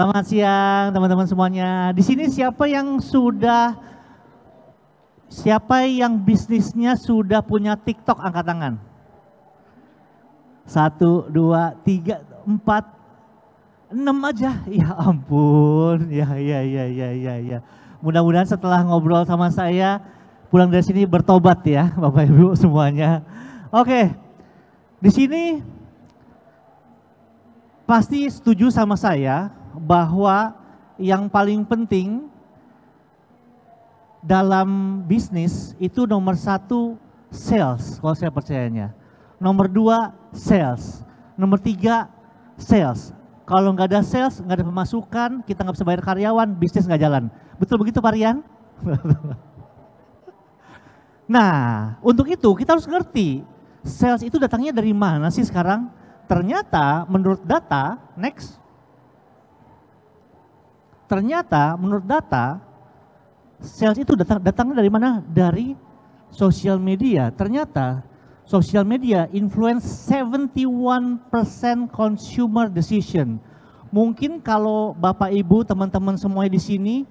Selamat siang teman-teman semuanya. Di sini siapa yang sudah siapa yang bisnisnya sudah punya TikTok angkat tangan? Satu, dua, tiga, empat, enam aja. Ya ampun, ya ya ya ya ya ya. Mudah-mudahan setelah ngobrol sama saya pulang dari sini bertobat ya, Bapak Ibu semuanya. Oke, di sini pasti setuju sama saya bahwa yang paling penting dalam bisnis itu nomor satu sales kalau saya percayanya. Nomor dua sales. Nomor tiga sales. Kalau nggak ada sales, nggak ada pemasukan, kita nggak bisa bayar karyawan, bisnis nggak jalan. Betul begitu Pak Rian? nah, untuk itu kita harus ngerti sales itu datangnya dari mana sih sekarang? Ternyata menurut data, next, Ternyata menurut data, sales itu datang, datangnya dari mana? Dari sosial media. Ternyata sosial media influence 71% consumer decision. Mungkin kalau Bapak Ibu, teman-teman semua di sini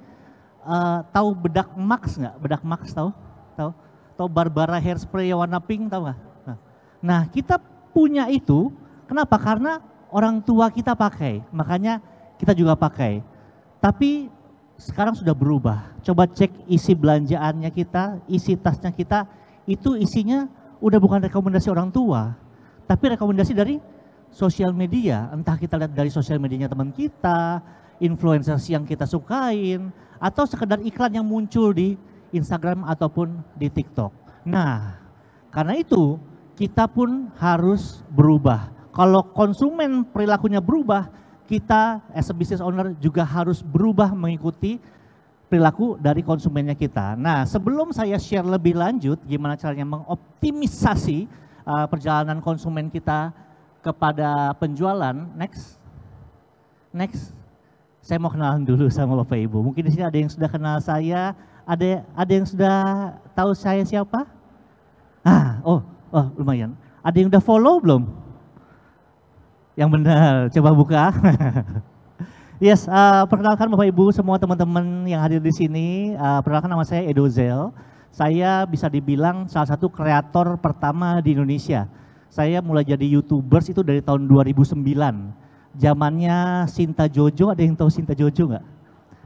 uh, tahu bedak Max nggak? Bedak Max tahu? Tahu? Tahu Barbara hairspray warna pink tahu nggak? Nah, nah, kita punya itu kenapa? Karena orang tua kita pakai, makanya kita juga pakai. Tapi sekarang sudah berubah. Coba cek isi belanjaannya kita, isi tasnya kita, itu isinya udah bukan rekomendasi orang tua, tapi rekomendasi dari sosial media. Entah kita lihat dari sosial medianya teman kita, influencer yang kita sukain, atau sekedar iklan yang muncul di Instagram ataupun di TikTok. Nah, karena itu kita pun harus berubah. Kalau konsumen perilakunya berubah, kita as a business owner juga harus berubah mengikuti perilaku dari konsumennya kita. Nah, sebelum saya share lebih lanjut gimana caranya mengoptimisasi uh, perjalanan konsumen kita kepada penjualan, next. Next. Saya mau kenalan dulu sama Bapak Ibu. Mungkin di sini ada yang sudah kenal saya, ada ada yang sudah tahu saya siapa? Ah, oh, oh lumayan. Ada yang udah follow belum? Yang benar, coba buka. yes, uh, perkenalkan Bapak Ibu semua teman-teman yang hadir di sini. Uh, perkenalkan nama saya Edo Zel. Saya bisa dibilang salah satu kreator pertama di Indonesia. Saya mulai jadi YouTubers itu dari tahun 2009. Zamannya Sinta Jojo, ada yang tahu Sinta Jojo nggak?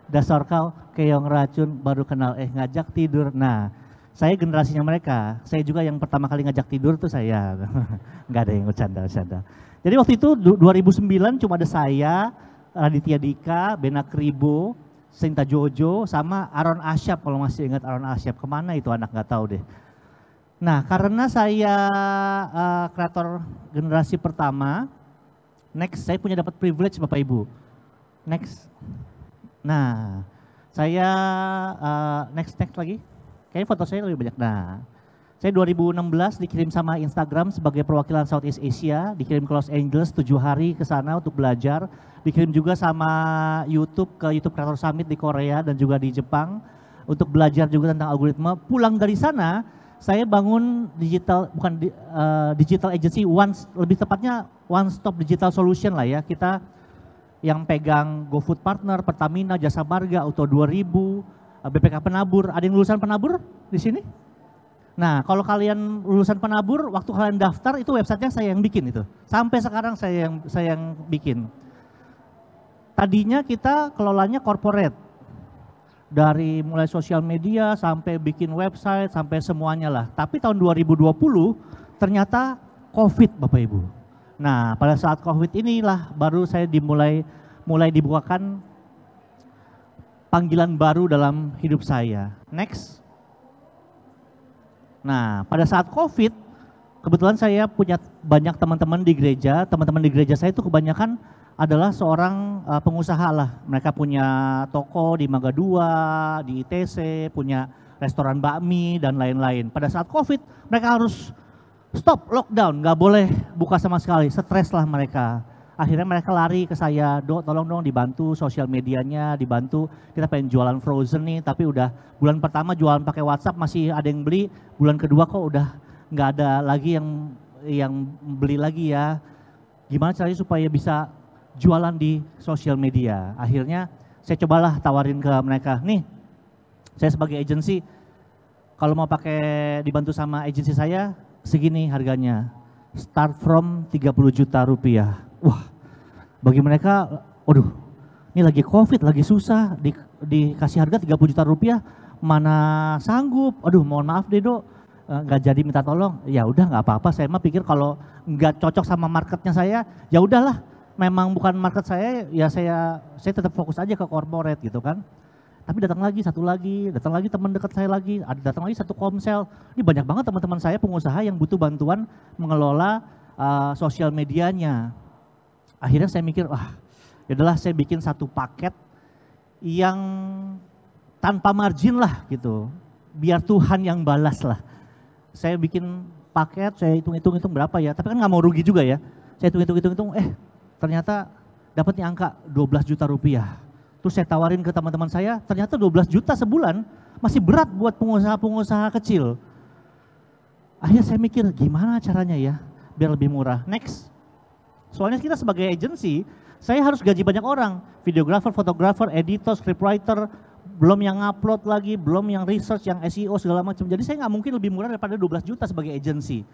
Dasar kau keong racun baru kenal eh ngajak tidur. Nah, saya generasinya mereka. Saya juga yang pertama kali ngajak tidur tuh saya. Nggak ada yang bercanda-bercanda. Jadi waktu itu 2009 cuma ada saya, Raditya Dika, Bena Kribo, Sinta Jojo, sama Aron Asyap kalau masih ingat Aron Asyap. Kemana itu anak nggak tahu deh. Nah karena saya uh, kreator generasi pertama, next saya punya dapat privilege Bapak Ibu. Next. Nah saya uh, next next lagi. Kayaknya foto saya lebih banyak. Nah saya 2016 dikirim sama Instagram sebagai perwakilan Southeast Asia, dikirim ke Los Angeles 7 hari ke sana untuk belajar, dikirim juga sama YouTube ke YouTube Creator Summit di Korea dan juga di Jepang untuk belajar juga tentang algoritma. Pulang dari sana, saya bangun digital bukan uh, digital agency one lebih tepatnya one stop digital solution lah ya. Kita yang pegang GoFood Partner, Pertamina, Jasa Marga, Auto 2000, eh, BPK Penabur. Ada yang lulusan Penabur di sini? Nah, kalau kalian lulusan penabur, waktu kalian daftar itu websitenya saya yang bikin itu. Sampai sekarang saya yang saya yang bikin. Tadinya kita kelolanya corporate. Dari mulai sosial media sampai bikin website sampai semuanya lah. Tapi tahun 2020 ternyata COVID Bapak Ibu. Nah, pada saat COVID inilah baru saya dimulai mulai dibukakan panggilan baru dalam hidup saya. Next. Nah, pada saat COVID, kebetulan saya punya banyak teman-teman di gereja. Teman-teman di gereja saya itu kebanyakan adalah seorang uh, pengusaha lah. Mereka punya toko di Maga Dua, di ITC, punya restoran bakmi dan lain-lain. Pada saat COVID, mereka harus stop lockdown, nggak boleh buka sama sekali. Stres lah mereka akhirnya mereka lari ke saya, dok tolong dong dibantu sosial medianya, dibantu kita pengen jualan frozen nih, tapi udah bulan pertama jualan pakai WhatsApp masih ada yang beli, bulan kedua kok udah nggak ada lagi yang yang beli lagi ya. Gimana caranya supaya bisa jualan di sosial media? Akhirnya saya cobalah tawarin ke mereka, nih saya sebagai agensi kalau mau pakai dibantu sama agensi saya segini harganya. Start from 30 juta rupiah wah bagi mereka, waduh ini lagi covid, lagi susah, di, dikasih harga 30 juta rupiah, mana sanggup, aduh mohon maaf deh dok, eh, nggak jadi minta tolong, ya udah nggak apa-apa, saya mah pikir kalau nggak cocok sama marketnya saya, ya udahlah, memang bukan market saya, ya saya saya tetap fokus aja ke corporate gitu kan. Tapi datang lagi satu lagi, datang lagi teman dekat saya lagi, ada datang lagi satu komsel. Ini banyak banget teman-teman saya pengusaha yang butuh bantuan mengelola uh, sosial medianya akhirnya saya mikir wah adalah saya bikin satu paket yang tanpa margin lah gitu biar Tuhan yang balas lah saya bikin paket saya hitung-hitung-hitung berapa ya tapi kan nggak mau rugi juga ya saya hitung-hitung-hitung eh ternyata dapatnya angka 12 juta rupiah terus saya tawarin ke teman-teman saya ternyata 12 juta sebulan masih berat buat pengusaha-pengusaha kecil akhirnya saya mikir gimana caranya ya biar lebih murah next Soalnya kita sebagai agensi, saya harus gaji banyak orang, videographer, fotografer, editor, scriptwriter, belum yang upload lagi, belum yang research, yang SEO segala macam. Jadi saya nggak mungkin lebih murah daripada 12 juta sebagai agensi.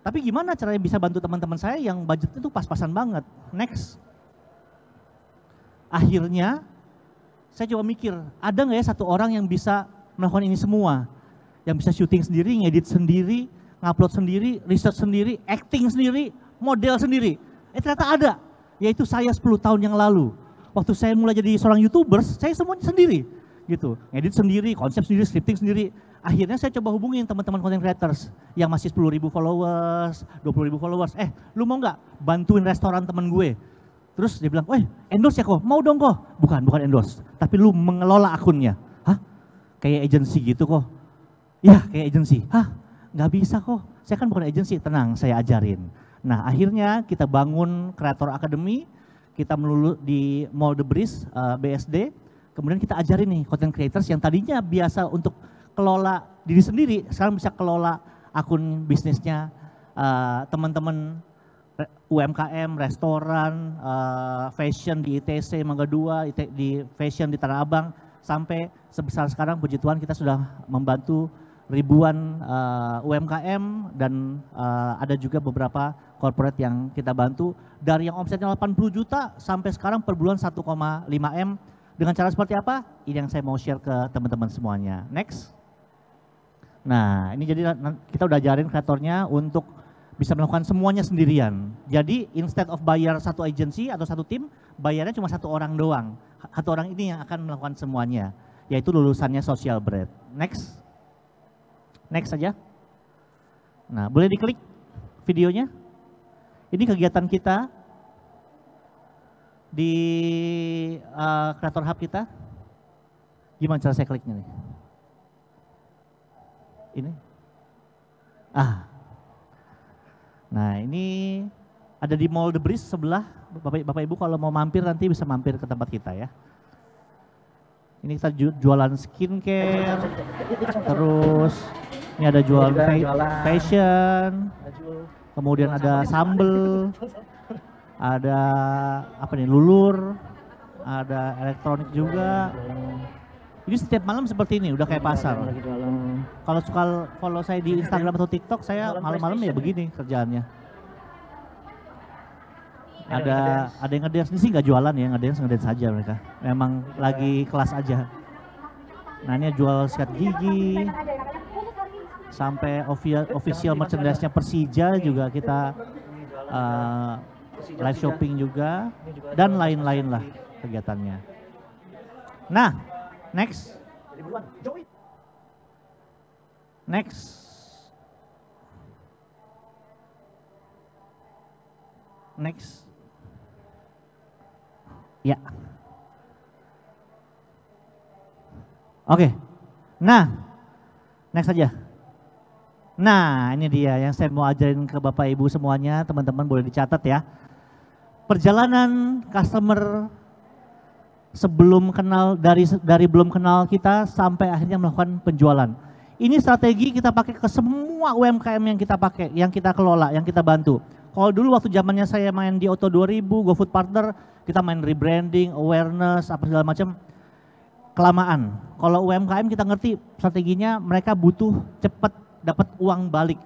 Tapi gimana caranya bisa bantu teman-teman saya yang budgetnya itu pas-pasan banget. Next. Akhirnya saya coba mikir, ada nggak ya satu orang yang bisa melakukan ini semua? Yang bisa syuting sendiri, ngedit sendiri, ngupload sendiri, research sendiri, acting sendiri, model sendiri. Eh ternyata ada, yaitu saya 10 tahun yang lalu. Waktu saya mulai jadi seorang YouTubers, saya semuanya sendiri gitu. Ngedit sendiri, konsep sendiri, scripting sendiri. Akhirnya saya coba hubungin teman-teman content creators yang masih 10 ribu followers, 20 ribu followers. Eh, lu mau nggak bantuin restoran teman gue? Terus dia bilang, "Eh, endorse ya kok, mau dong kok. Bukan, bukan endorse. Tapi lu mengelola akunnya. Hah? Kayak agensi gitu kok. Ya, kayak agensi. Hah? Nggak bisa kok. Saya kan bukan agensi, tenang saya ajarin. Nah akhirnya kita bangun Kreator Academy, kita melulu di Mall The Breeze, uh, eh, BSD, kemudian kita ajarin nih content creators yang tadinya biasa untuk kelola diri sendiri, sekarang bisa kelola akun bisnisnya uh, teman-teman UMKM, restoran, uh, fashion di ITC Mangga 2, di fashion di Tanah Abang, sampai sebesar sekarang puji Tuhan kita sudah membantu ribuan uh, eh, UMKM dan uh, ada juga beberapa corporate yang kita bantu dari yang omsetnya 80 juta sampai sekarang per bulan 1,5 M dengan cara seperti apa? Ini yang saya mau share ke teman-teman semuanya. Next. Nah, ini jadi kita udah ajarin kreatornya untuk bisa melakukan semuanya sendirian. Jadi instead of bayar satu agency atau satu tim, bayarnya cuma satu orang doang. Satu orang ini yang akan melakukan semuanya, yaitu lulusannya social bread. Next. Next saja. Nah, boleh diklik videonya. Ini kegiatan kita di uh, eh, Creator Hub kita. Gimana cara saya kliknya nih? Ini. Ah. Nah, ini ada di Mall The Breeze sebelah. Bapak, Bapak Ibu kalau mau mampir nanti bisa mampir ke tempat kita ya. Ini kita jualan skincare, terus ini ada jual Ini jualan. fashion. Kemudian ada sambel. ada apa nih? Lulur. Ada elektronik juga. Ini setiap malam seperti ini, udah kayak iya, pasar. Kalau suka follow saya di Instagram atau TikTok, saya malam-malam ya, ya begini kerjaannya. Ada ada yang ngedance ini sih nggak jualan ya, ngedance ngedance saja mereka. Memang iya. lagi kelas aja. Nah ini jual sikat gigi sampai official eh, merchandise-nya Persija juga kita uh, live shopping juga dan lain-lain lah kegiatannya. Nah, next. Next. Next. Ya. Oke. Okay. Nah, next saja. Nah, ini dia yang saya mau ajarin ke Bapak Ibu semuanya, teman-teman boleh dicatat ya. Perjalanan customer sebelum kenal dari dari belum kenal kita sampai akhirnya melakukan penjualan. Ini strategi kita pakai ke semua UMKM yang kita pakai, yang kita kelola, yang kita bantu. Kalau dulu waktu zamannya saya main di Auto 2000, GoFood Partner, kita main rebranding, awareness, apa segala macam kelamaan. Kalau UMKM kita ngerti strateginya mereka butuh cepat dapat uang balik.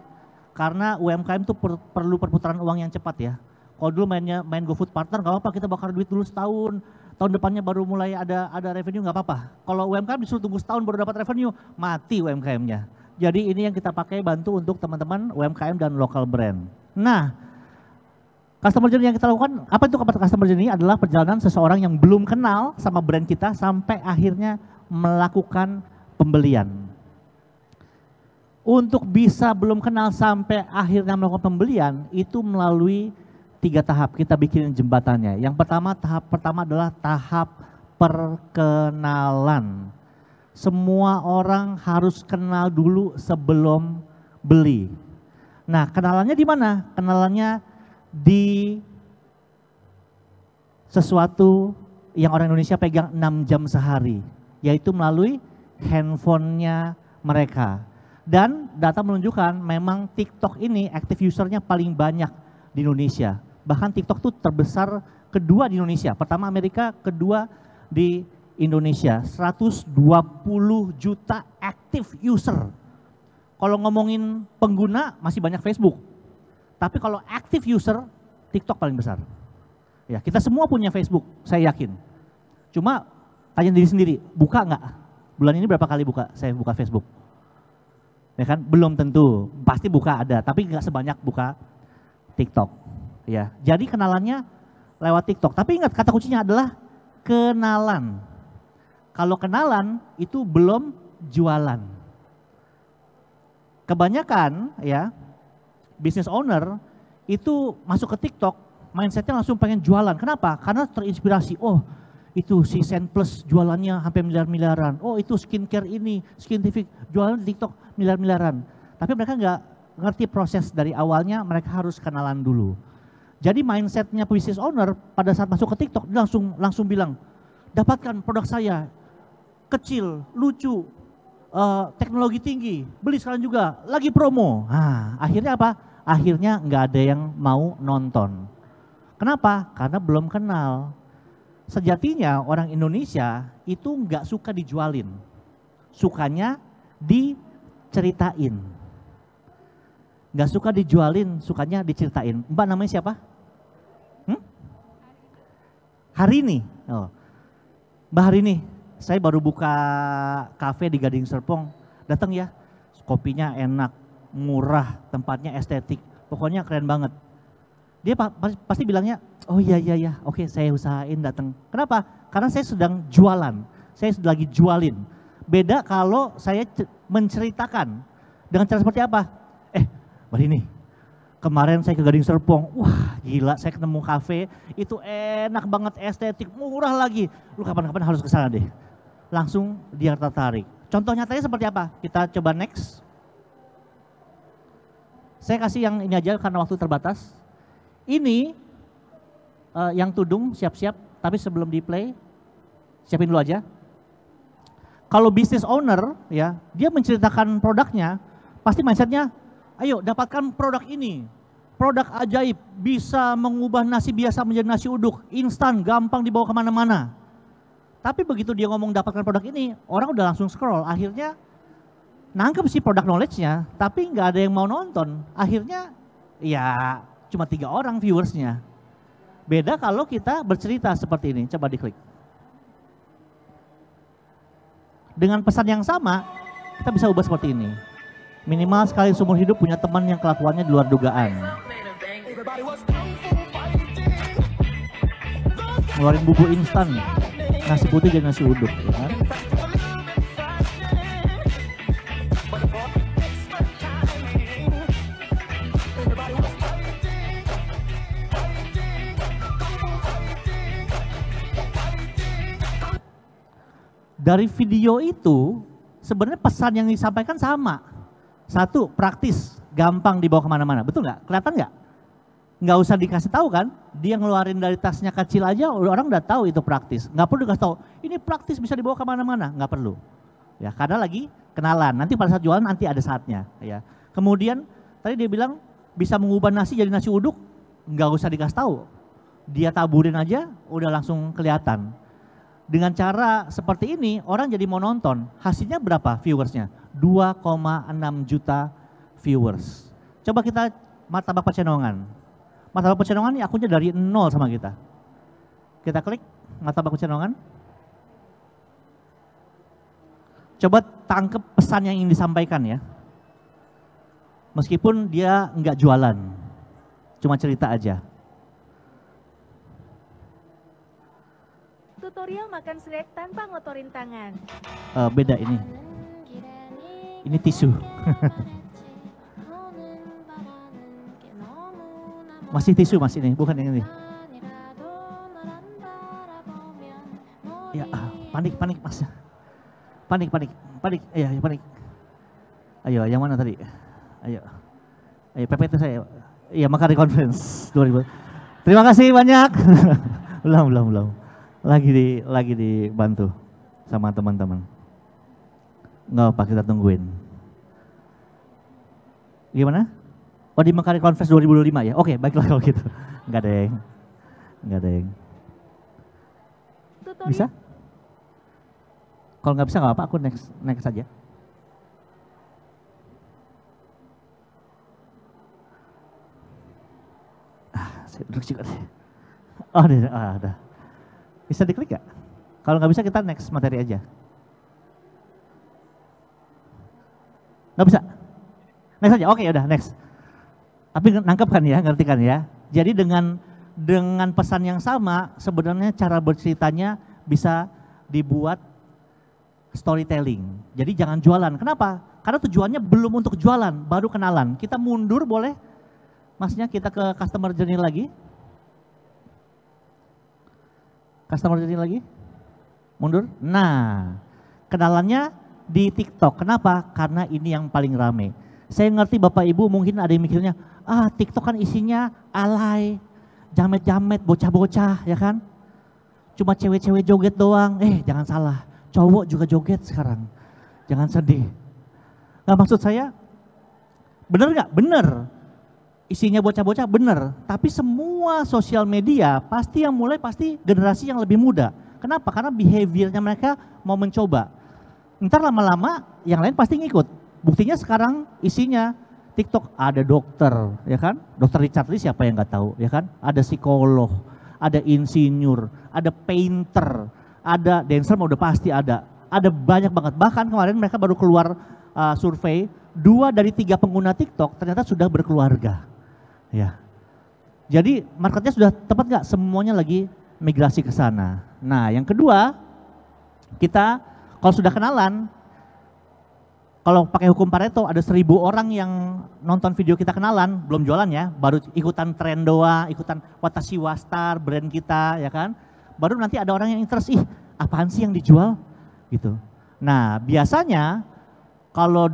Karena UMKM tuh per, perlu perputaran uang yang cepat ya. Kalau dulu mainnya main GoFood partner nggak apa-apa kita bakar duit dulu setahun. Tahun depannya baru mulai ada ada revenue nggak apa-apa. Kalau UMKM disuruh tunggu setahun baru dapat revenue, mati UMKM-nya. Jadi ini yang kita pakai bantu untuk teman-teman UMKM dan lokal brand. Nah, Customer journey yang kita lakukan, apa itu customer journey adalah perjalanan seseorang yang belum kenal sama brand kita sampai akhirnya melakukan pembelian untuk bisa belum kenal sampai akhirnya melakukan pembelian itu melalui tiga tahap kita bikin jembatannya. Yang pertama tahap pertama adalah tahap perkenalan. Semua orang harus kenal dulu sebelum beli. Nah, kenalannya di mana? Kenalannya di sesuatu yang orang Indonesia pegang 6 jam sehari, yaitu melalui handphonenya mereka dan data menunjukkan memang TikTok ini active usernya paling banyak di Indonesia. Bahkan TikTok tuh terbesar kedua di Indonesia. Pertama Amerika, kedua di Indonesia. 120 juta active user. Kalau ngomongin pengguna masih banyak Facebook. Tapi kalau active user, TikTok paling besar. Ya, kita semua punya Facebook, saya yakin. Cuma tanya diri sendiri, buka nggak? Bulan ini berapa kali buka? Saya buka Facebook ya kan? Belum tentu, pasti buka ada, tapi nggak sebanyak buka TikTok, ya. Jadi kenalannya lewat TikTok. Tapi ingat kata kuncinya adalah kenalan. Kalau kenalan itu belum jualan. Kebanyakan ya business owner itu masuk ke TikTok mindsetnya langsung pengen jualan. Kenapa? Karena terinspirasi. Oh, itu si Sen Plus jualannya hampir miliar-miliaran. Oh itu skincare ini, scientific jualan di TikTok miliar-miliaran. Tapi mereka nggak ngerti proses dari awalnya, mereka harus kenalan dulu. Jadi mindsetnya business owner pada saat masuk ke TikTok langsung langsung bilang, dapatkan produk saya kecil, lucu, uh, teknologi tinggi, beli sekarang juga, lagi promo. Nah, akhirnya apa? Akhirnya nggak ada yang mau nonton. Kenapa? Karena belum kenal Sejatinya orang Indonesia itu nggak suka dijualin, sukanya diceritain. Nggak suka dijualin, sukanya diceritain. Mbak namanya siapa? Hmm? ini, Oh. Mbak ini saya baru buka kafe di Gading Serpong. Datang ya, kopinya enak, murah, tempatnya estetik. Pokoknya keren banget dia pasti bilangnya, oh iya iya iya, oke saya usahain datang. Kenapa? Karena saya sedang jualan, saya sedang lagi jualin. Beda kalau saya menceritakan dengan cara seperti apa? Eh, mari nih, kemarin saya ke Gading Serpong, wah gila saya ketemu kafe, itu enak banget, estetik, murah lagi. Lu kapan-kapan harus ke sana deh. Langsung dia tertarik. Contoh nyatanya seperti apa? Kita coba next. Saya kasih yang ini aja karena waktu terbatas. Ini uh, yang tudung siap-siap, tapi sebelum di play siapin dulu aja. Kalau business owner ya, dia menceritakan produknya, pasti mindsetnya, ayo dapatkan produk ini. Produk ajaib bisa mengubah nasi biasa menjadi nasi uduk, instan, gampang dibawa kemana-mana. Tapi begitu dia ngomong dapatkan produk ini, orang udah langsung scroll. Akhirnya nangkep sih produk knowledge-nya, tapi nggak ada yang mau nonton. Akhirnya ya cuma tiga orang viewersnya. Beda kalau kita bercerita seperti ini. Coba diklik. Dengan pesan yang sama, kita bisa ubah seperti ini. Minimal sekali seumur hidup punya teman yang kelakuannya di luar dugaan. Ngeluarin buku instan, nasi putih dan nasi uduk. Ya kan? Dari video itu sebenarnya pesan yang disampaikan sama. Satu, praktis, gampang dibawa kemana-mana. Betul nggak? Kelihatan nggak? Nggak usah dikasih tahu kan? Dia ngeluarin dari tasnya kecil aja, orang udah tahu itu praktis. Nggak perlu dikasih tahu, ini praktis bisa dibawa kemana-mana. Nggak perlu. Ya, karena lagi kenalan. Nanti pada saat jualan nanti ada saatnya. Ya. Kemudian tadi dia bilang bisa mengubah nasi jadi nasi uduk, nggak usah dikasih tahu. Dia taburin aja, udah langsung kelihatan. Dengan cara seperti ini orang jadi mau nonton. Hasilnya berapa viewersnya? 2,6 juta viewers. Coba kita mata martabak pecenongan. Martabak pecenongan ini akunnya dari nol sama kita. Kita klik mata martabak pecenongan. Coba tangkep pesan yang ingin disampaikan ya. Meskipun dia nggak jualan, cuma cerita aja. tutorial makan snack tanpa ngotorin tangan. Uh, beda ini. Ini tisu. masih tisu masih ini, bukan yang ini. Ya, ah, panik panik mas. Panik panik panik. Ya, panik. Ayo, yang mana tadi? Ayo. Ayo PPT saya. Iya, di Conference 2000. Terima kasih banyak. belum, belum, belum lagi di lagi dibantu sama teman-teman. Nggak apa kita tungguin. Gimana? Oh di Mekari Confess 2025 ya? Oke, baiklah kalau gitu. Enggak yang. Enggak yang Bisa? Kalau nggak bisa nggak apa, aku next next saja. Ah, saya duduk juga deh. Oh, ada. Ah, ada. Bisa diklik gak? Kalau nggak bisa kita next materi aja. Nggak bisa? Next aja, oke udah next. Tapi nangkep kan ya, ngerti kan ya. Jadi dengan dengan pesan yang sama, sebenarnya cara berceritanya bisa dibuat storytelling. Jadi jangan jualan. Kenapa? Karena tujuannya belum untuk jualan, baru kenalan. Kita mundur boleh, maksudnya kita ke customer journey lagi, Customer journey lagi. Mundur. Nah, kenalannya di TikTok. Kenapa? Karena ini yang paling rame. Saya ngerti Bapak Ibu mungkin ada yang mikirnya, ah TikTok kan isinya alay, jamet-jamet, bocah-bocah ya kan. Cuma cewek-cewek joget doang. Eh jangan salah, cowok juga joget sekarang. Jangan sedih. Nah maksud saya, bener nggak? Bener isinya bocah-bocah bener, tapi semua sosial media pasti yang mulai pasti generasi yang lebih muda. Kenapa? Karena behaviornya mereka mau mencoba. Ntar lama-lama yang lain pasti ngikut. Buktinya sekarang isinya TikTok ada dokter, ya kan? Dokter Richard Lee siapa yang nggak tahu, ya kan? Ada psikolog, ada insinyur, ada painter, ada dancer mau udah pasti ada. Ada banyak banget. Bahkan kemarin mereka baru keluar uh, survei, dua dari tiga pengguna TikTok ternyata sudah berkeluarga. Ya. Jadi marketnya sudah tepat nggak? Semuanya lagi migrasi ke sana. Nah, yang kedua, kita kalau sudah kenalan, kalau pakai hukum Pareto ada seribu orang yang nonton video kita kenalan, belum jualan ya, baru ikutan tren doa, ikutan watashi wastar, brand kita, ya kan? Baru nanti ada orang yang interest, ih apaan sih yang dijual? Gitu. Nah biasanya kalau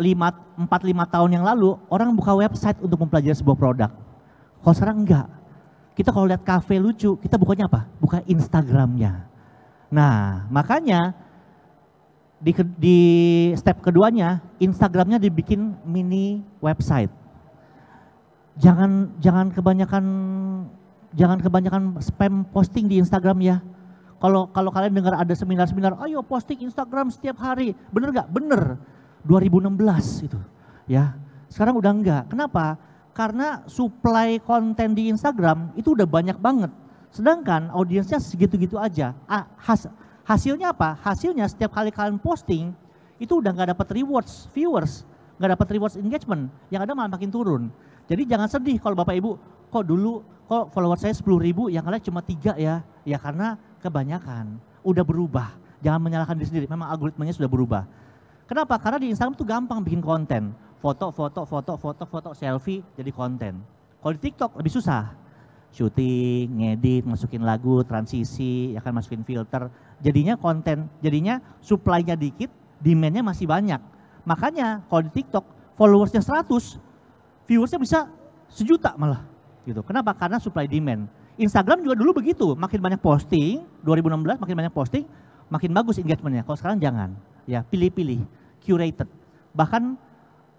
4-5 tahun yang lalu orang buka website untuk mempelajari sebuah produk. Kalau sekarang enggak. Kita kalau lihat kafe lucu, kita bukanya apa? Buka Instagramnya. Nah, makanya di, di step keduanya Instagramnya dibikin mini website. Jangan jangan kebanyakan jangan kebanyakan spam posting di Instagram ya. Kalau kalau kalian dengar ada seminar-seminar, ayo posting Instagram setiap hari, bener nggak? Bener. 2016 itu ya. Sekarang udah enggak. Kenapa? Karena supply konten di Instagram itu udah banyak banget. Sedangkan audiensnya segitu-gitu aja. Has, hasilnya apa? Hasilnya setiap kali kalian posting itu udah nggak dapat rewards viewers, nggak dapat rewards engagement, yang ada malah makin turun. Jadi jangan sedih kalau Bapak Ibu kok dulu kok follower saya 10 ribu yang kalian cuma tiga ya. Ya karena kebanyakan udah berubah. Jangan menyalahkan diri sendiri, memang algoritmanya sudah berubah. Kenapa? Karena di Instagram tuh gampang bikin konten. Foto, foto, foto, foto, foto, selfie jadi konten. Kalau di TikTok lebih susah. Shooting, ngedit, masukin lagu, transisi, ya kan masukin filter. Jadinya konten, jadinya supply-nya dikit, demand-nya masih banyak. Makanya kalau di TikTok followers followersnya 100, viewers-nya bisa sejuta malah. gitu. Kenapa? Karena supply demand. Instagram juga dulu begitu, makin banyak posting, 2016 makin banyak posting, makin bagus engagement-nya. Kalau sekarang jangan, ya pilih-pilih curated. Bahkan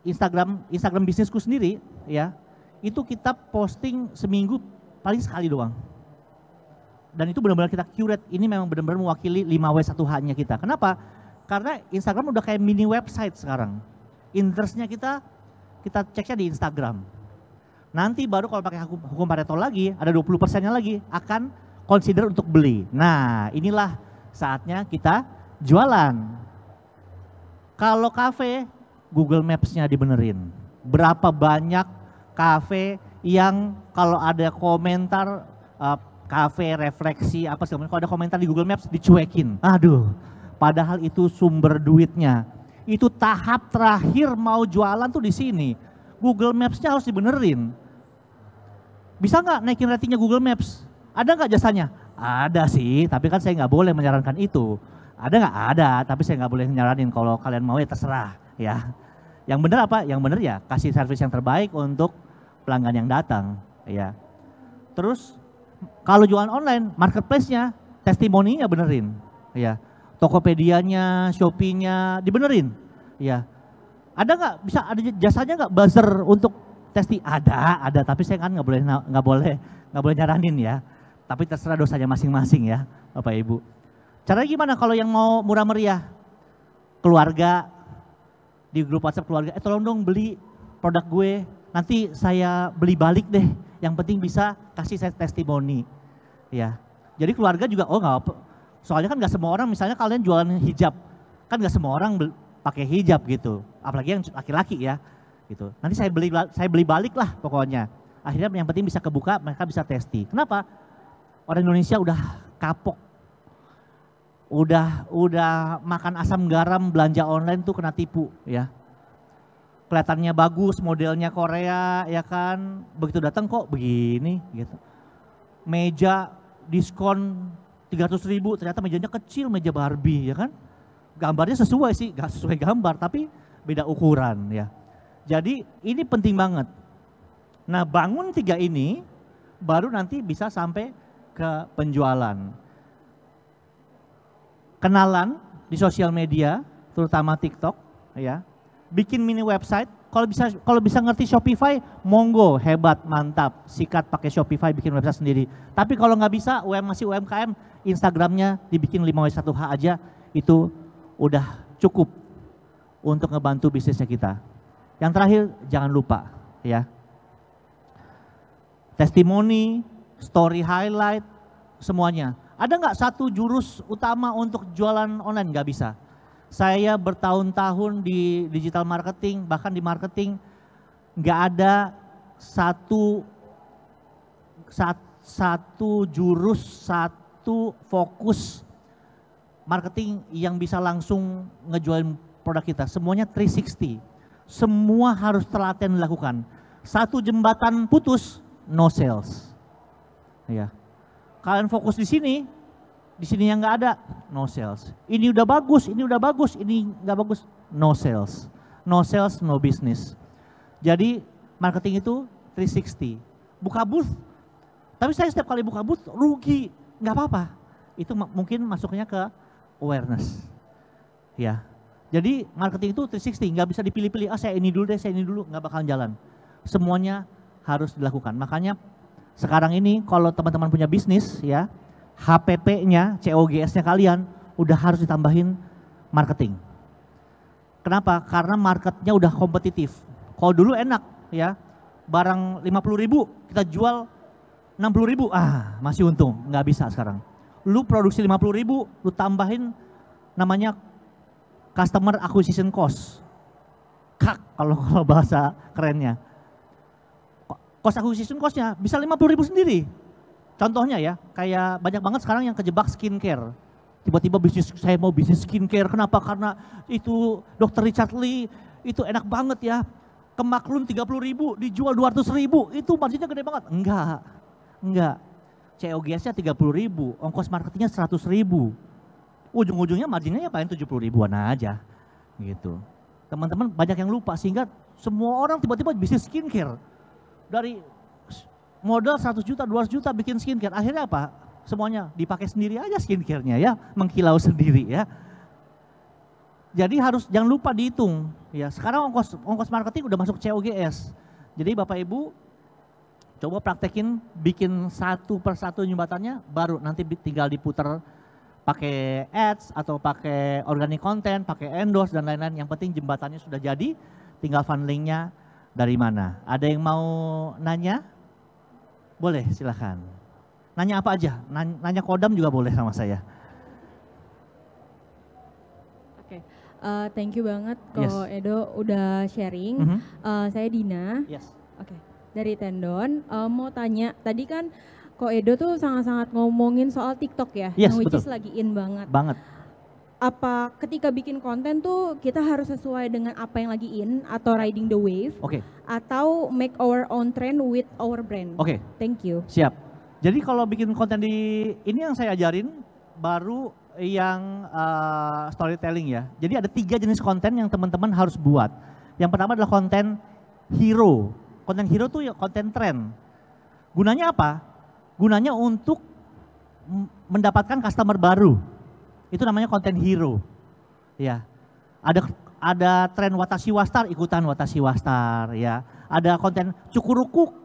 Instagram Instagram bisnisku sendiri ya, itu kita posting seminggu paling sekali doang. Dan itu benar-benar kita curate, ini memang benar-benar mewakili 5W1H-nya kita. Kenapa? Karena Instagram udah kayak mini website sekarang. Interestnya kita, kita ceknya di Instagram. Nanti baru kalau pakai hukum, hukum Pareto lagi, ada 20 persennya lagi, akan consider untuk beli. Nah, inilah saatnya kita jualan. Kalau kafe, Google Maps-nya dibenerin. Berapa banyak kafe yang kalau ada komentar uh, refleksi apa sih kalau ada komentar di Google Maps dicuekin. Aduh, padahal itu sumber duitnya. Itu tahap terakhir mau jualan tuh di sini. Google Maps-nya harus dibenerin. Bisa nggak naikin ratingnya Google Maps? Ada nggak jasanya? Ada sih, tapi kan saya nggak boleh menyarankan itu ada nggak? Ada, tapi saya nggak boleh nyaranin kalau kalian mau ya terserah ya. Yang benar apa? Yang benar ya kasih servis yang terbaik untuk pelanggan yang datang ya. Terus kalau jualan online, marketplace-nya, testimoni testimoninya benerin ya. Tokopedia-nya, Shopee-nya dibenerin ya. Ada nggak bisa ada jasanya nggak buzzer untuk testi ada ada tapi saya kan nggak boleh nggak boleh nggak boleh nyaranin ya tapi terserah dosanya masing-masing ya Bapak Ibu. Caranya gimana kalau yang mau murah meriah? Keluarga, di grup WhatsApp keluarga, eh tolong dong beli produk gue, nanti saya beli balik deh. Yang penting bisa kasih saya testimoni. Ya. Jadi keluarga juga, oh nggak apa. Soalnya kan nggak semua orang, misalnya kalian jualan hijab, kan nggak semua orang pakai hijab gitu. Apalagi yang laki-laki ya. Gitu. Nanti saya beli saya beli balik lah pokoknya. Akhirnya yang penting bisa kebuka, mereka bisa testi. Kenapa? Orang Indonesia udah kapok udah udah makan asam garam belanja online tuh kena tipu ya. Kelihatannya bagus modelnya Korea ya kan. Begitu datang kok begini gitu. Meja diskon 300 ribu ternyata mejanya kecil meja Barbie ya kan. Gambarnya sesuai sih, gak sesuai gambar tapi beda ukuran ya. Jadi ini penting banget. Nah bangun tiga ini baru nanti bisa sampai ke penjualan kenalan di sosial media, terutama TikTok, ya. Bikin mini website. Kalau bisa kalau bisa ngerti Shopify, monggo, hebat, mantap, sikat pakai Shopify bikin website sendiri. Tapi kalau nggak bisa, UM masih UMKM, Instagramnya dibikin 5 satu h aja, itu udah cukup untuk ngebantu bisnisnya kita. Yang terakhir, jangan lupa ya. Testimoni, story highlight, semuanya ada nggak satu jurus utama untuk jualan online? Nggak bisa. Saya bertahun-tahun di digital marketing, bahkan di marketing, nggak ada satu sat, satu jurus, satu fokus marketing yang bisa langsung ngejualin produk kita. Semuanya 360. Semua harus telaten dilakukan. Satu jembatan putus, no sales. Ya. Yeah kalian fokus di sini, di sini yang nggak ada, no sales. Ini udah bagus, ini udah bagus, ini nggak bagus, no sales. No sales, no business. Jadi marketing itu 360. Buka booth, tapi saya setiap kali buka booth rugi, nggak apa-apa. Itu mungkin masuknya ke awareness. Ya, jadi marketing itu 360, nggak bisa dipilih-pilih, ah saya ini dulu deh, saya ini dulu, nggak bakal jalan. Semuanya harus dilakukan. Makanya sekarang ini kalau teman-teman punya bisnis ya, HPP-nya, COGS-nya kalian udah harus ditambahin marketing. Kenapa? Karena marketnya udah kompetitif. Kalau dulu enak ya, barang 50 ribu kita jual 60 ribu, ah masih untung, nggak bisa sekarang. Lu produksi 50 ribu, lu tambahin namanya customer acquisition cost. Kak kalau kalau bahasa kerennya. Kos acquisition costnya bisa lima puluh ribu sendiri. Contohnya ya, kayak banyak banget sekarang yang kejebak skincare. Tiba-tiba bisnis saya mau bisnis skincare, kenapa? Karena itu Dr. Richard Lee itu enak banget ya. Kemaklun puluh ribu, dijual dua ratus ribu, itu marginnya gede banget. Enggak, enggak. COGS-nya puluh ribu, ongkos marketingnya seratus ribu. Ujung-ujungnya marginnya ya paling tujuh 70 ribuan aja. Gitu. Teman-teman banyak yang lupa sehingga semua orang tiba-tiba bisnis skincare dari modal 100 juta, 200 juta bikin skincare. Akhirnya apa? Semuanya dipakai sendiri aja skincare-nya ya, mengkilau sendiri ya. Jadi harus jangan lupa dihitung ya. Sekarang ongkos ongkos marketing udah masuk COGS. Jadi Bapak Ibu coba praktekin bikin satu persatu jembatannya baru nanti tinggal diputar pakai ads atau pakai organic content, pakai endorse dan lain-lain. Yang penting jembatannya sudah jadi, tinggal funding-nya dari mana? Ada yang mau nanya? Boleh, silahkan. Nanya apa aja? Nanya, kodam juga boleh sama saya. Oke, okay. uh, eh, thank you banget kok yes. Edo udah sharing. Mm -hmm. uh, saya Dina. Yes. Oke, okay. dari Tendon. Uh, mau tanya, tadi kan kok Edo tuh sangat-sangat ngomongin soal TikTok ya, yes, yang which betul. is lagi in banget. Banget apa ketika bikin konten tuh kita harus sesuai dengan apa yang lagi in atau riding the wave okay. atau make our own trend with our brand. Oke. Okay. Thank you. Siap. Jadi kalau bikin konten di ini yang saya ajarin baru yang uh, storytelling ya. Jadi ada tiga jenis konten yang teman-teman harus buat. Yang pertama adalah konten hero. Konten hero tuh ya konten trend. Gunanya apa? Gunanya untuk mendapatkan customer baru itu namanya konten hero. Ya. Ada ada tren watashi wastar, ikutan watashi wastar ya. Ada konten cukurukuk,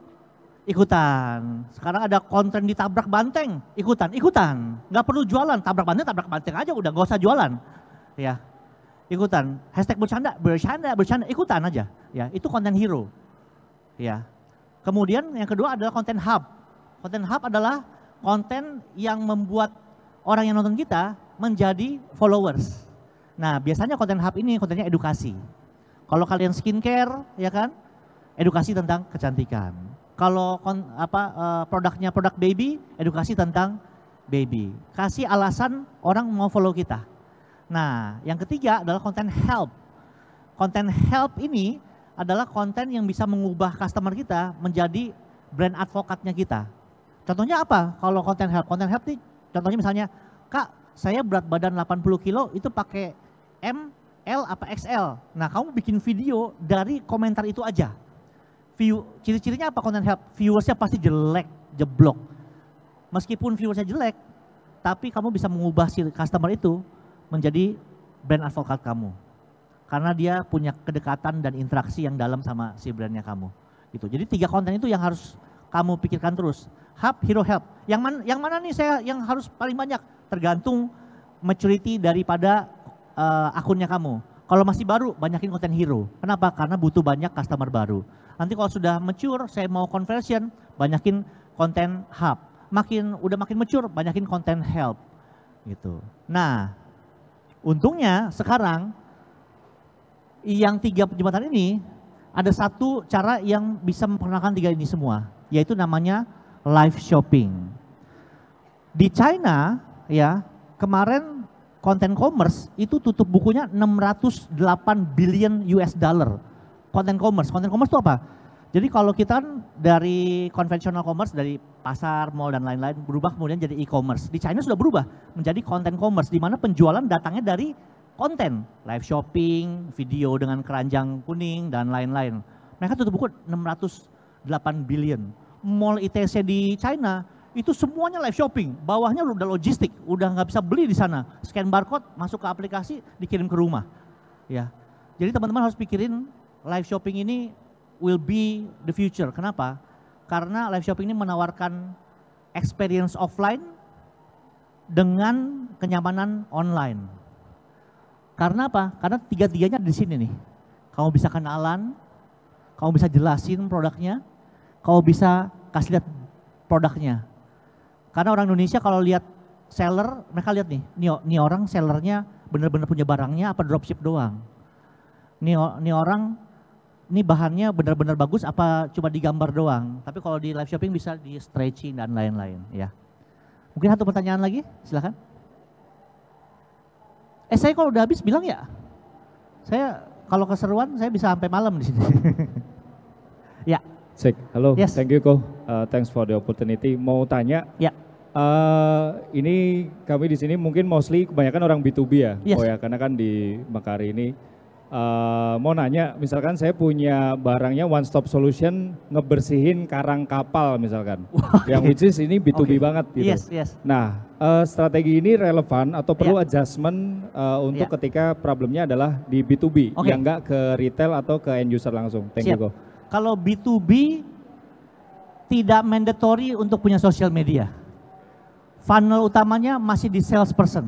ikutan. Sekarang ada konten ditabrak banteng, ikutan, ikutan. Nggak perlu jualan, tabrak banteng, tabrak banteng aja udah gak usah jualan. Ya, ikutan. Hashtag bercanda, bercanda, bercanda, ikutan aja. Ya, itu konten hero. Ya. Kemudian yang kedua adalah konten hub. Konten hub adalah konten yang membuat orang yang nonton kita menjadi followers. Nah, biasanya konten hub ini kontennya edukasi. Kalau kalian skincare, ya kan, edukasi tentang kecantikan. Kalau kon, apa eh, produknya produk baby, edukasi tentang baby. Kasih alasan orang mau follow kita. Nah, yang ketiga adalah konten help. Konten help ini adalah konten yang bisa mengubah customer kita menjadi brand advokatnya kita. Contohnya apa? Kalau konten help, konten help nih, contohnya misalnya, kak saya berat badan 80 kilo itu pakai M, L apa XL. Nah kamu bikin video dari komentar itu aja. View, ciri-cirinya apa konten help? Viewersnya pasti jelek, jeblok. Meskipun viewersnya jelek, tapi kamu bisa mengubah si customer itu menjadi brand advokat kamu. Karena dia punya kedekatan dan interaksi yang dalam sama si brandnya kamu. Gitu. Jadi tiga konten itu yang harus kamu pikirkan terus. Hub, Hero Help. Yang mana, yang mana nih saya yang harus paling banyak? tergantung maturity daripada uh, akunnya kamu. Kalau masih baru, banyakin konten hero. Kenapa? Karena butuh banyak customer baru. Nanti kalau sudah mature, saya mau conversion, banyakin konten hub. Makin udah makin mature, banyakin konten help. Gitu. Nah, untungnya sekarang yang tiga jembatan ini ada satu cara yang bisa memperkenalkan tiga ini semua, yaitu namanya live shopping. Di China, ya, kemarin konten commerce itu tutup bukunya 608 billion US dollar. Konten commerce, konten commerce itu apa? Jadi kalau kita kan dari konvensional commerce, dari pasar, mall dan lain-lain berubah kemudian jadi e-commerce. Di China sudah berubah menjadi konten commerce di mana penjualan datangnya dari konten, live shopping, video dengan keranjang kuning dan lain-lain. Mereka tutup buku 608 billion. Mall ITC di China itu semuanya live shopping. Bawahnya udah logistik, udah nggak bisa beli di sana. Scan barcode, masuk ke aplikasi, dikirim ke rumah. Ya. Jadi teman-teman harus pikirin live shopping ini will be the future. Kenapa? Karena live shopping ini menawarkan experience offline dengan kenyamanan online. Karena apa? Karena tiga-tiganya di sini nih. Kamu bisa kenalan, kamu bisa jelasin produknya, kamu bisa kasih lihat produknya karena orang Indonesia kalau lihat seller, mereka lihat nih, nih, nih orang sellernya benar-benar punya barangnya apa dropship doang. Nih, nih orang, nih bahannya benar-benar bagus apa cuma digambar doang. Tapi kalau di live shopping bisa di stretching dan lain-lain ya. Mungkin satu pertanyaan lagi, silahkan. Eh saya kalau udah habis bilang ya, saya kalau keseruan saya bisa sampai malam di sini. ya. Cek, halo, yes. thank you Ko, uh, thanks for the opportunity. Mau tanya, ya Uh, ini kami di sini mungkin mostly kebanyakan orang B2B ya, yes. Iya. oh ya karena kan di Mekar ini uh, mau nanya, misalkan saya punya barangnya one stop solution ngebersihin karang kapal misalkan, okay. yang which is ini B2B okay. banget gitu. Yes, yes. Nah uh, strategi ini relevan atau perlu yeah. adjustment uh, untuk yeah. ketika problemnya adalah di B2B, okay. yang enggak ke retail atau ke end user langsung. Thank Siap. you. Kalau B2B tidak mandatory untuk punya sosial media funnel utamanya masih di sales person.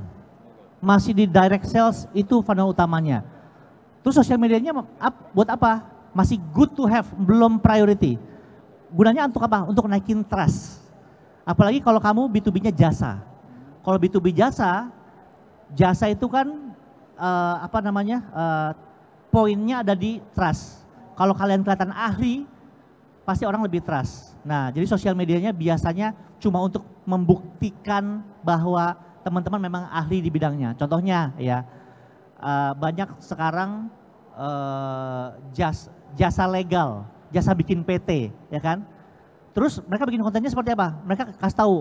Masih di direct sales itu funnel utamanya. Terus sosial medianya up, buat apa? Masih good to have, belum priority. Gunanya untuk apa? Untuk naikin trust. Apalagi kalau kamu B2B-nya jasa. Kalau B2B jasa, jasa itu kan uh, apa namanya? Uh, poinnya ada di trust. Kalau kalian kelihatan ahli, pasti orang lebih trust. Nah, jadi sosial medianya biasanya cuma untuk membuktikan bahwa teman-teman memang ahli di bidangnya. Contohnya ya eh, banyak sekarang eh, jas, jasa legal, jasa bikin PT, ya kan? Terus mereka bikin kontennya seperti apa? Mereka kasih tahu,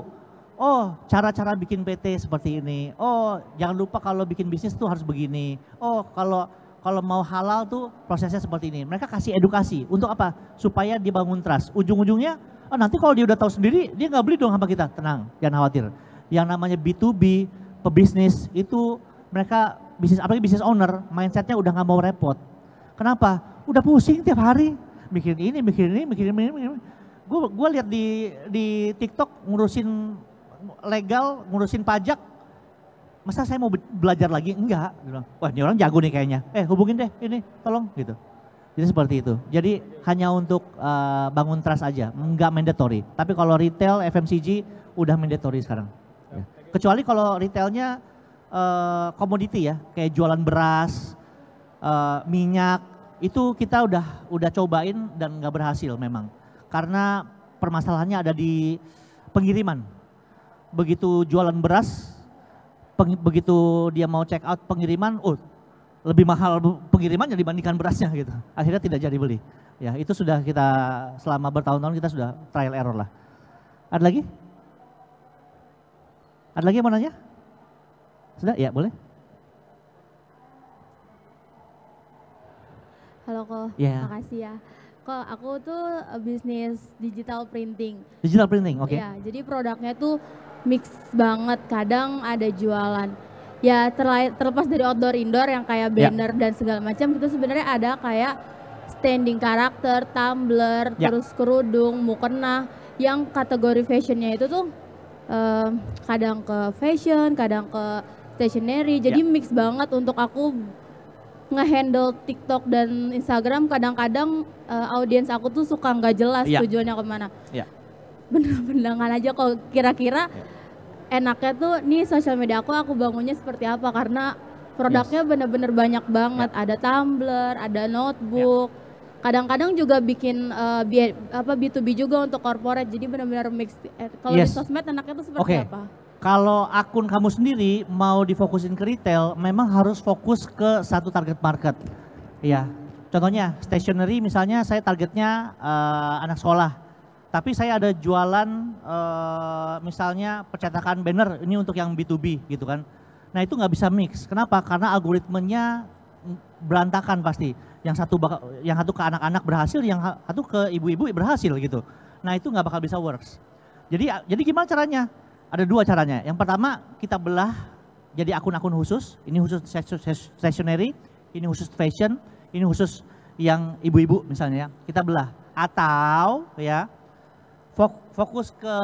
oh cara-cara bikin PT seperti ini, oh jangan lupa kalau bikin bisnis tuh harus begini, oh kalau kalau mau halal tuh prosesnya seperti ini. Mereka kasih edukasi untuk apa? Supaya dibangun trust. Ujung-ujungnya Oh nanti kalau dia udah tahu sendiri, dia nggak beli dong sama kita. Tenang, jangan khawatir. Yang namanya B2B, pebisnis, itu mereka bisnis apalagi bisnis owner, mindsetnya udah nggak mau repot. Kenapa? Udah pusing tiap hari, mikirin ini, mikirin ini, mikirin ini. Mikirin ini. Gue gue lihat di di TikTok ngurusin legal, ngurusin pajak. Masa saya mau belajar lagi? Enggak. Wah ini orang jago nih kayaknya. Eh hubungin deh ini, tolong gitu. Jadi seperti itu. Jadi hanya untuk uh, bangun trust aja, nggak mandatory. Tapi kalau retail FMCG udah mandatory sekarang. Ya. Kecuali kalau retailnya eh, komoditi uh, ya, kayak jualan beras, uh, minyak, itu kita udah udah cobain dan nggak berhasil memang. Karena permasalahannya ada di pengiriman. Begitu jualan beras, peng, begitu dia mau check out pengiriman, oh lebih mahal pengirimannya dibandingkan berasnya gitu. Akhirnya tidak jadi beli. Ya, itu sudah kita selama bertahun-tahun kita sudah trial error lah. Ada lagi? Ada lagi yang mau nanya? Sudah? Ya, boleh. Halo kok, yeah. makasih ya. Kok aku tuh eh, bisnis digital printing. Digital printing, oke. Okay. Ya, jadi produknya tuh mix banget. Kadang ada jualan ya terlepas dari outdoor indoor yang kayak ya. banner yeah. dan segala macam itu sebenarnya ada kayak standing karakter, tumbler, yeah. terus kerudung, mukena yang kategori fashionnya itu tuh uh, kadang ke fashion, kadang ke stationery. Ya. Jadi yeah. mix banget untuk aku ngehandle TikTok dan Instagram kadang-kadang uh, audiens aku tuh suka nggak jelas yeah. tujuannya kemana. Yeah. Bener-bener aja kok kira-kira yeah enaknya tuh nih sosial media aku aku bangunnya seperti apa karena produknya yes. bener-bener banyak banget yeah. ada tumbler ada notebook yeah. Kadang-kadang juga bikin uh, B, apa B2B juga untuk corporate. Jadi benar-benar mix. Eh, kalau yes. di sosmed enaknya tuh seperti okay. apa? kalau akun kamu sendiri mau difokusin ke retail, memang harus fokus ke satu target market. Ya, contohnya stationery misalnya saya targetnya uh, anak sekolah tapi saya ada jualan uh, misalnya percetakan banner ini untuk yang B2B gitu kan. Nah itu nggak bisa mix. Kenapa? Karena algoritmenya berantakan pasti. Yang satu yang satu ke anak-anak berhasil, yang satu ke ibu-ibu berhasil gitu. Nah itu nggak bakal bisa works. Jadi jadi gimana caranya? Ada dua caranya. Yang pertama kita belah jadi akun-akun khusus. Ini khusus stationery, ini khusus fashion, ini khusus yang ibu-ibu misalnya ya. Kita belah. Atau ya fokus ke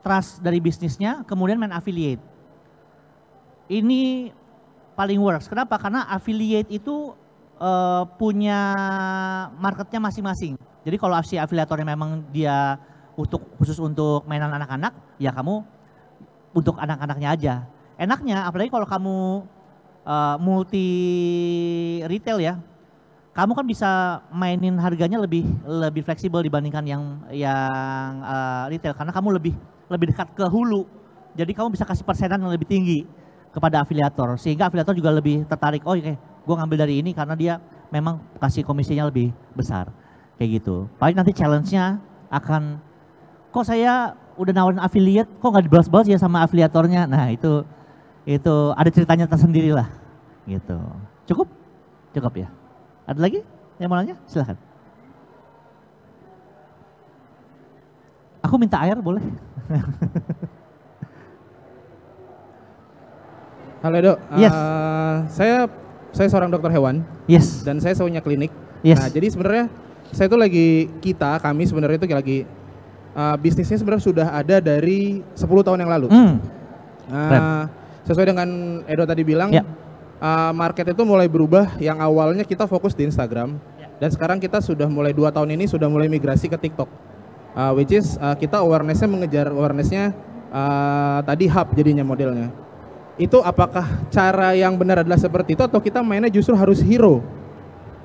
trust dari bisnisnya, kemudian main affiliate. Ini paling works. Kenapa? Karena affiliate itu uh, punya marketnya masing-masing. Jadi kalau si afiliatornya memang dia untuk khusus untuk mainan anak-anak, ya kamu untuk anak-anaknya aja. Enaknya, apalagi kalau kamu uh, eh, multi retail ya, kamu kan bisa mainin harganya lebih lebih fleksibel dibandingkan yang yang uh, retail karena kamu lebih lebih dekat ke hulu. Jadi kamu bisa kasih persenan yang lebih tinggi kepada afiliator sehingga afiliator juga lebih tertarik. Oh, oke, eh, gue ngambil dari ini karena dia memang kasih komisinya lebih besar. Kayak gitu. Paling nanti challenge-nya akan kok saya udah nawarin affiliate kok nggak dibalas-balas ya sama afiliatornya. Nah, itu itu ada ceritanya tersendiri lah. Gitu. Cukup? Cukup ya. Ada lagi yang mau nanya? Silahkan. Aku minta air boleh? Halo Edo. Yes. Uh, saya saya seorang dokter hewan. Yes. Dan saya punya klinik. Yes. Nah, jadi sebenarnya saya itu lagi kita kami sebenarnya itu lagi uh, bisnisnya sebenarnya sudah ada dari 10 tahun yang lalu. Mm. Uh, sesuai dengan Edo tadi bilang, yeah uh, market itu mulai berubah yang awalnya kita fokus di Instagram ya. dan sekarang kita sudah mulai dua tahun ini sudah mulai migrasi ke TikTok uh, which is uh, kita awarenessnya mengejar awarenessnya uh, tadi hub jadinya modelnya itu apakah cara yang benar adalah seperti itu atau kita mainnya justru harus hero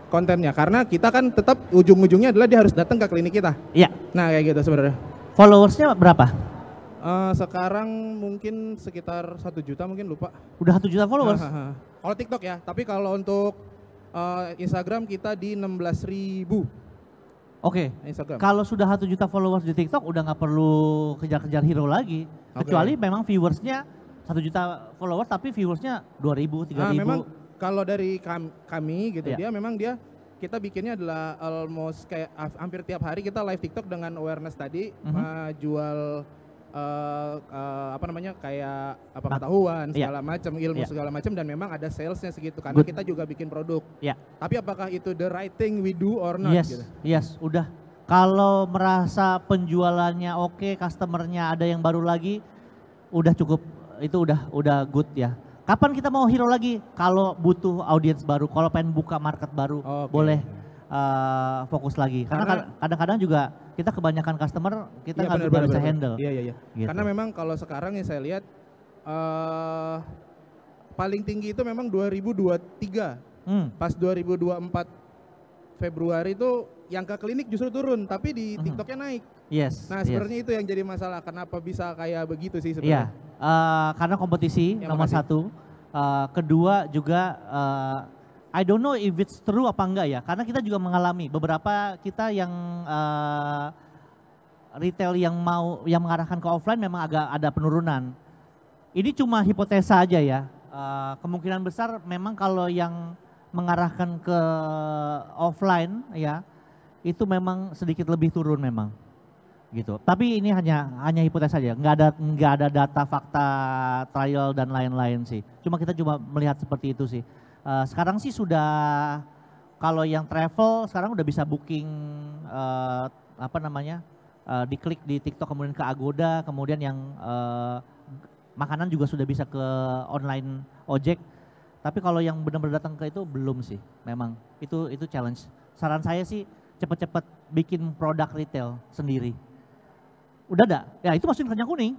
kontennya karena kita kan tetap ujung-ujungnya adalah dia harus datang ke klinik kita iya nah kayak gitu sebenarnya followersnya berapa Uh, sekarang mungkin sekitar satu juta mungkin lupa. Udah satu juta followers. Kalau TikTok ya, tapi kalau untuk uh, Instagram kita di 16 ribu. Oke. Okay. Kalau sudah satu juta followers di TikTok udah nggak perlu kejar-kejar hero lagi. Okay. Kecuali memang viewersnya satu juta followers tapi viewersnya dua ribu, 3 ah, ribu. Memang kalau dari kami, kami gitu yeah. dia memang dia kita bikinnya adalah almost kayak hampir tiap hari kita live TikTok dengan awareness tadi mm -hmm. jual uh, uh, apa namanya kayak apa pengetahuan iya. segala yeah. macam ilmu yeah. segala macam dan memang ada salesnya segitu karena Good. kita juga bikin produk. Yeah. Tapi apakah itu the right thing we do or not? Yes, gitu? yes, udah. Kalau merasa penjualannya oke, okay, customernya ada yang baru lagi, udah cukup itu udah udah good ya. Kapan kita mau hero lagi? Kalau butuh audiens baru, kalau pengen buka market baru, okay. boleh uh, fokus lagi. Karena kadang-kadang juga kita kebanyakan customer kita iya, nggak ya, bisa handle. Iya iya iya. Gitu. Karena memang kalau sekarang yang saya lihat uh, paling tinggi itu memang 2023. Hmm. Pas 2024 Februari itu yang ke klinik justru turun, tapi di -hmm. TikToknya naik. Yes. Nah sebenarnya yes. itu yang jadi masalah. Kenapa bisa kayak begitu sih sebenarnya? Iya. Uh, karena kompetisi ya, nomor makasih. satu. Uh, kedua juga uh, I don't know if it's true apa enggak ya, karena kita juga mengalami beberapa kita yang uh, retail yang mau yang mengarahkan ke offline memang agak ada penurunan. Ini cuma hipotesa aja ya. Uh, kemungkinan besar memang kalau yang mengarahkan ke offline ya itu memang sedikit lebih turun memang gitu. Tapi ini hanya hanya hipotesa aja, nggak ada nggak ada data fakta trial dan lain-lain sih. Cuma kita cuma melihat seperti itu sih. Uh, sekarang sih sudah kalau yang travel sekarang udah bisa booking uh, apa namanya uh, diklik di TikTok kemudian ke Agoda kemudian yang uh, makanan juga sudah bisa ke online ojek tapi kalau yang benar-benar datang ke itu belum sih memang itu itu challenge saran saya sih cepet-cepet bikin produk retail sendiri udah ada ya itu masukin kerja kuning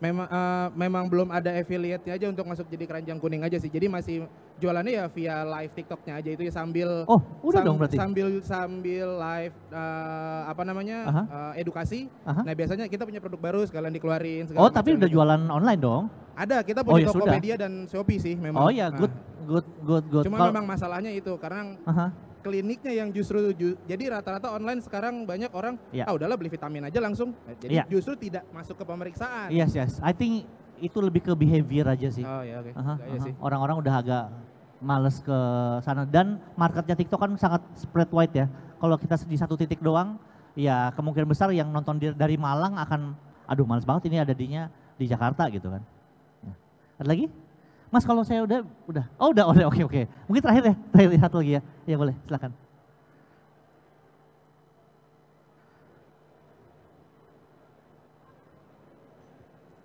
memang uh, memang belum ada affiliate-nya aja untuk masuk jadi keranjang kuning aja sih. Jadi masih jualannya ya via live TikTok-nya aja itu ya sambil Oh, udah sam dong berarti. Sambil sambil live uh, apa namanya? Uh, edukasi. Aha. Nah, biasanya kita punya produk baru sekalian dikeluarin oh, segala Oh, tapi udah gitu. jualan online dong? Ada, kita oh, punya oh, ya Tokopedia sudah. dan Shopee sih memang. Oh ya, nah. good good good good. Cuma Kalo... memang masalahnya itu karena Aha kliniknya yang justru ju, jadi rata-rata online sekarang banyak orang yeah. ah udahlah beli vitamin aja langsung. Nah, jadi yeah. justru tidak masuk ke pemeriksaan. Yes, yes. I think itu lebih ke behavior aja sih. Oh yeah, Okay. Uh -huh, iya, iya uh -huh. Orang-orang udah agak males ke sana dan marketnya TikTok kan sangat spread wide ya. Kalau kita di satu titik doang, ya kemungkinan besar yang nonton dari Malang akan aduh males banget ini ada dinya di Jakarta gitu kan. Ya. Ada lagi? Mas kalau saya udah, udah. Oh udah, oke, oke, oke. Mungkin terakhir ya, terakhir satu lagi ya. Ya boleh, silakan.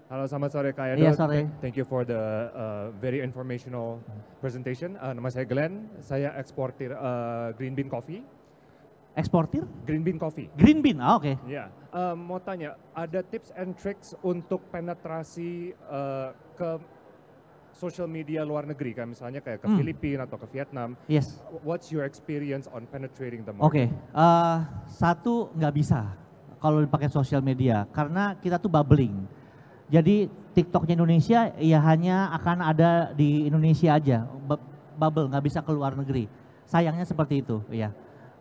Halo, selamat sore Kak Yado. Iya, sore. Thank you for the uh, very informational presentation. Uh, nama saya Glenn, saya eksportir uh, Green Bean Coffee. Eksportir? Green Bean Coffee. Green Bean, ah, oke. Okay. Ya, yeah. uh, mau tanya, ada tips and tricks untuk penetrasi uh, ke social media luar negeri kan misalnya kayak ke hmm. Filipina atau ke Vietnam. Yes. What's your experience on penetrating the market? Oke, okay. uh, eh, satu nggak bisa kalau dipakai social media karena kita tuh bubbling. Jadi TikToknya Indonesia ya hanya akan ada di Indonesia aja, bubble nggak bisa ke luar negeri. Sayangnya seperti itu, ya.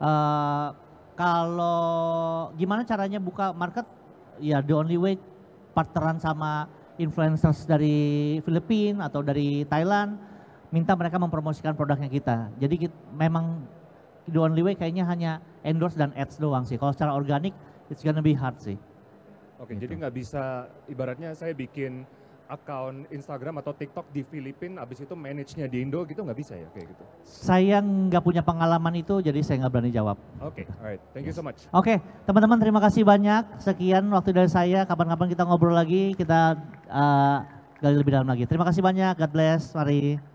Uh, kalau gimana caranya buka market? Ya the only way partneran sama influencers dari Filipina atau dari Thailand minta mereka mempromosikan produknya kita. Jadi kita, memang the only way kayaknya hanya endorse dan ads doang sih. Kalau secara organik it's gonna be hard sih. Oke, gitu. jadi nggak bisa ibaratnya saya bikin account Instagram atau TikTok di Filipina, abis itu manage-nya di Indo gitu nggak bisa ya kayak gitu? Saya nggak punya pengalaman itu, jadi saya nggak berani jawab. Oke, okay, alright, thank you so much. Oke, teman-teman terima kasih banyak. Sekian waktu dari saya. Kapan-kapan kita ngobrol lagi, kita uh, gali lebih dalam lagi. Terima kasih banyak. God bless. Mari.